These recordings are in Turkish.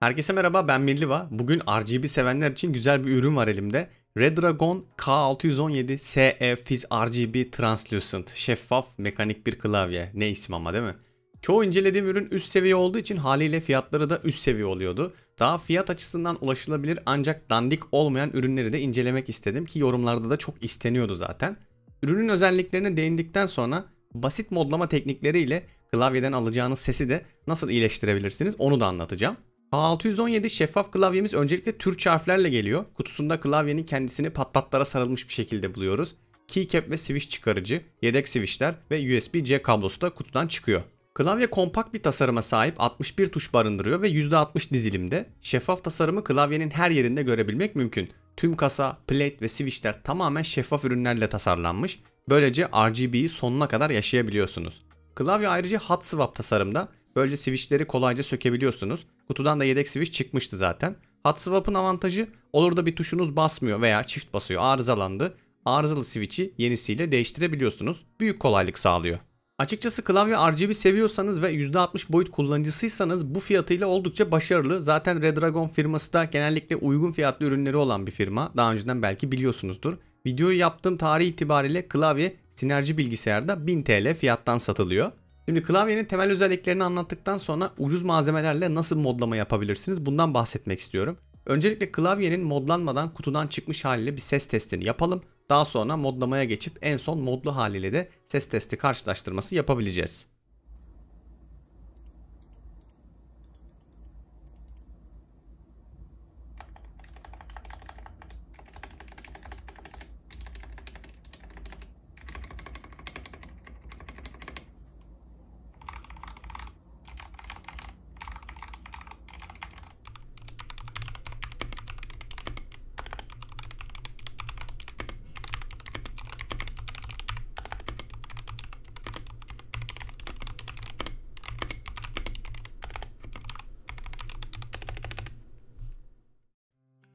Herkese merhaba ben Mirliva. Bugün RGB sevenler için güzel bir ürün var elimde. Redragon K617 SE Fizz RGB Translucent. Şeffaf mekanik bir klavye. Ne isim ama değil mi? Çoğu incelediğim ürün üst seviye olduğu için haliyle fiyatları da üst seviye oluyordu. Daha fiyat açısından ulaşılabilir ancak dandik olmayan ürünleri de incelemek istedim ki yorumlarda da çok isteniyordu zaten. Ürünün özelliklerine değindikten sonra basit modlama teknikleriyle klavyeden alacağınız sesi de nasıl iyileştirebilirsiniz onu da anlatacağım. K617 şeffaf klavyemiz öncelikle Türkçe harflerle geliyor. Kutusunda klavyenin kendisini patlatlara sarılmış bir şekilde buluyoruz. Keycap ve switch çıkarıcı, yedek switchler ve USB-C kablosu da kutudan çıkıyor. Klavye kompakt bir tasarıma sahip 61 tuş barındırıyor ve %60 dizilimde. Şeffaf tasarımı klavyenin her yerinde görebilmek mümkün. Tüm kasa, plate ve switchler tamamen şeffaf ürünlerle tasarlanmış. Böylece RGB'yi sonuna kadar yaşayabiliyorsunuz. Klavye ayrıca hot swap tasarımda Böylece switchleri kolayca sökebiliyorsunuz. Kutudan da yedek switch çıkmıştı zaten. Hot swap'ın avantajı olur da bir tuşunuz basmıyor veya çift basıyor arızalandı. Arızalı switch'i yenisiyle değiştirebiliyorsunuz. Büyük kolaylık sağlıyor. Açıkçası klavye RGB seviyorsanız ve %60 boyut kullanıcısıysanız bu fiyatıyla oldukça başarılı. Zaten Redragon firması da genellikle uygun fiyatlı ürünleri olan bir firma. Daha önceden belki biliyorsunuzdur. Videoyu yaptığım tarih itibariyle klavye Sinerji bilgisayarda 1000 TL fiyattan satılıyor. Şimdi klavyenin temel özelliklerini anlattıktan sonra ucuz malzemelerle nasıl modlama yapabilirsiniz bundan bahsetmek istiyorum. Öncelikle klavyenin modlanmadan kutudan çıkmış haliyle bir ses testini yapalım. Daha sonra modlamaya geçip en son modlu haliyle de ses testi karşılaştırması yapabileceğiz.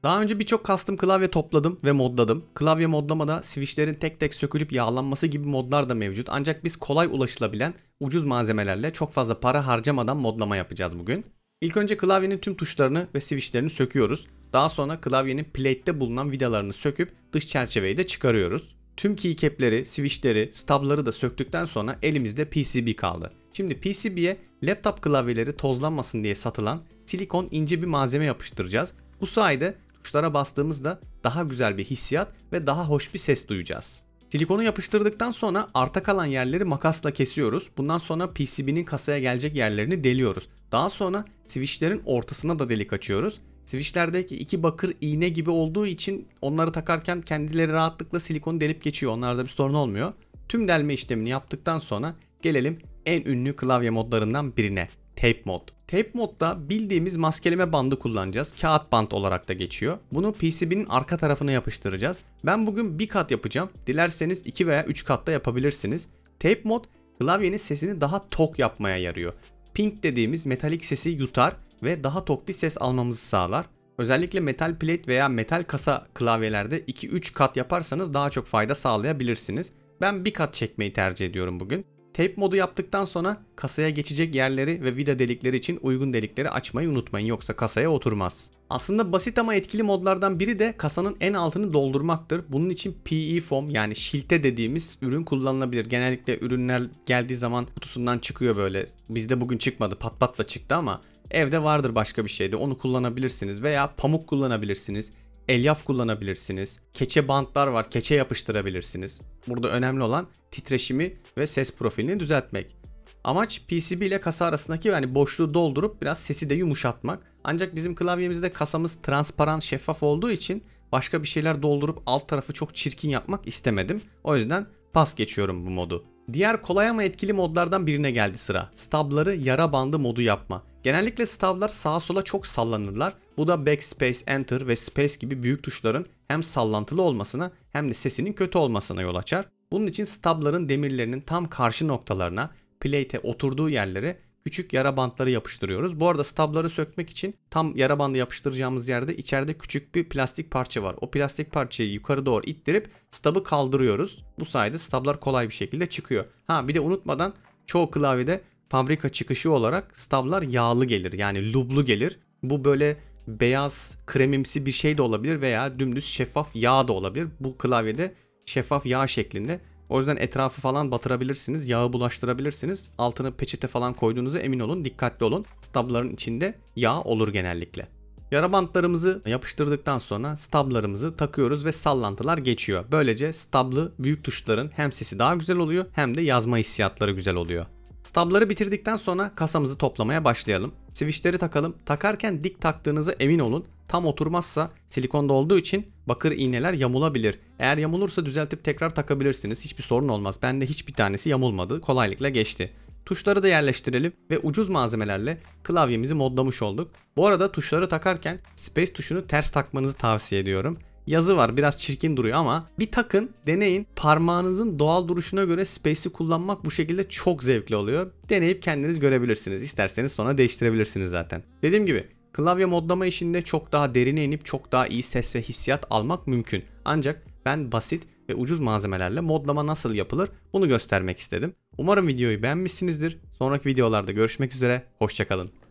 Daha önce birçok custom klavye topladım ve modladım. Klavye modlamada switchlerin tek tek sökülüp yağlanması gibi modlar da mevcut. Ancak biz kolay ulaşılabilen ucuz malzemelerle çok fazla para harcamadan modlama yapacağız bugün. İlk önce klavyenin tüm tuşlarını ve switchlerini söküyoruz. Daha sonra klavyenin plate'de bulunan vidalarını söküp dış çerçeveyi de çıkarıyoruz. Tüm keycap'leri, switch'leri, stab'ları da söktükten sonra elimizde PCB kaldı. Şimdi PCB'ye laptop klavyeleri tozlanmasın diye satılan silikon ince bir malzeme yapıştıracağız. Bu sayede Tuşlara bastığımızda daha güzel bir hissiyat ve daha hoş bir ses duyacağız. Silikonu yapıştırdıktan sonra arta kalan yerleri makasla kesiyoruz. Bundan sonra PCB'nin kasaya gelecek yerlerini deliyoruz. Daha sonra switchlerin ortasına da delik açıyoruz. Switchlerdeki iki bakır iğne gibi olduğu için onları takarken kendileri rahatlıkla silikonu delip geçiyor. Onlarda bir sorun olmuyor. Tüm delme işlemini yaptıktan sonra gelelim en ünlü klavye modlarından birine. Tape mod. Tape modda bildiğimiz maskeleme bandı kullanacağız. Kağıt band olarak da geçiyor. Bunu PCB'nin arka tarafına yapıştıracağız. Ben bugün bir kat yapacağım. Dilerseniz 2 veya 3 katta yapabilirsiniz. Tape mod klavyenin sesini daha tok yapmaya yarıyor. Pink dediğimiz metalik sesi yutar ve daha tok bir ses almamızı sağlar. Özellikle metal plate veya metal kasa klavyelerde 2-3 kat yaparsanız daha çok fayda sağlayabilirsiniz. Ben bir kat çekmeyi tercih ediyorum bugün. Tape modu yaptıktan sonra kasaya geçecek yerleri ve vida delikleri için uygun delikleri açmayı unutmayın yoksa kasaya oturmaz. Aslında basit ama etkili modlardan biri de kasanın en altını doldurmaktır. Bunun için PE foam yani şilte dediğimiz ürün kullanılabilir. Genellikle ürünler geldiği zaman kutusundan çıkıyor böyle. Bizde bugün çıkmadı pat patla çıktı ama evde vardır başka bir şeyde onu kullanabilirsiniz veya pamuk kullanabilirsiniz elyaf kullanabilirsiniz. Keçe bantlar var, keçe yapıştırabilirsiniz. Burada önemli olan titreşimi ve ses profilini düzeltmek. Amaç PCB ile kasa arasındaki yani boşluğu doldurup biraz sesi de yumuşatmak. Ancak bizim klavyemizde kasamız transparan, şeffaf olduğu için başka bir şeyler doldurup alt tarafı çok çirkin yapmak istemedim. O yüzden pas geçiyorum bu modu. Diğer kolay ama etkili modlardan birine geldi sıra. Stabları yara bandı modu yapma. Genellikle stablar sağa sola çok sallanırlar. Bu da backspace, enter ve space gibi büyük tuşların hem sallantılı olmasına hem de sesinin kötü olmasına yol açar. Bunun için stabların demirlerinin tam karşı noktalarına, plate'e oturduğu yerlere küçük yara bantları yapıştırıyoruz. Bu arada stabları sökmek için tam yara bandı yapıştıracağımız yerde içeride küçük bir plastik parça var. O plastik parçayı yukarı doğru ittirip stabı kaldırıyoruz. Bu sayede stablar kolay bir şekilde çıkıyor. Ha bir de unutmadan çoğu klavyede fabrika çıkışı olarak stablar yağlı gelir. Yani lublu gelir. Bu böyle beyaz kremimsi bir şey de olabilir veya dümdüz şeffaf yağ da olabilir. Bu klavyede şeffaf yağ şeklinde o yüzden etrafı falan batırabilirsiniz. Yağı bulaştırabilirsiniz. Altını peçete falan koyduğunuza emin olun. Dikkatli olun. Stabların içinde yağ olur genellikle. Yara bantlarımızı yapıştırdıktan sonra stablarımızı takıyoruz ve sallantılar geçiyor. Böylece stablı büyük tuşların hem sesi daha güzel oluyor hem de yazma hissiyatları güzel oluyor. Stabları bitirdikten sonra kasamızı toplamaya başlayalım. Switchleri takalım. Takarken dik taktığınızı emin olun tam oturmazsa silikonda olduğu için bakır iğneler yamulabilir. Eğer yamulursa düzeltip tekrar takabilirsiniz. Hiçbir sorun olmaz. Bende hiçbir tanesi yamulmadı. Kolaylıkla geçti. Tuşları da yerleştirelim ve ucuz malzemelerle klavyemizi modlamış olduk. Bu arada tuşları takarken space tuşunu ters takmanızı tavsiye ediyorum. Yazı var biraz çirkin duruyor ama bir takın deneyin parmağınızın doğal duruşuna göre space'i kullanmak bu şekilde çok zevkli oluyor. Deneyip kendiniz görebilirsiniz. İsterseniz sonra değiştirebilirsiniz zaten. Dediğim gibi Klavye modlama işinde çok daha derine inip çok daha iyi ses ve hissiyat almak mümkün. Ancak ben basit ve ucuz malzemelerle modlama nasıl yapılır bunu göstermek istedim. Umarım videoyu beğenmişsinizdir. Sonraki videolarda görüşmek üzere, hoşçakalın.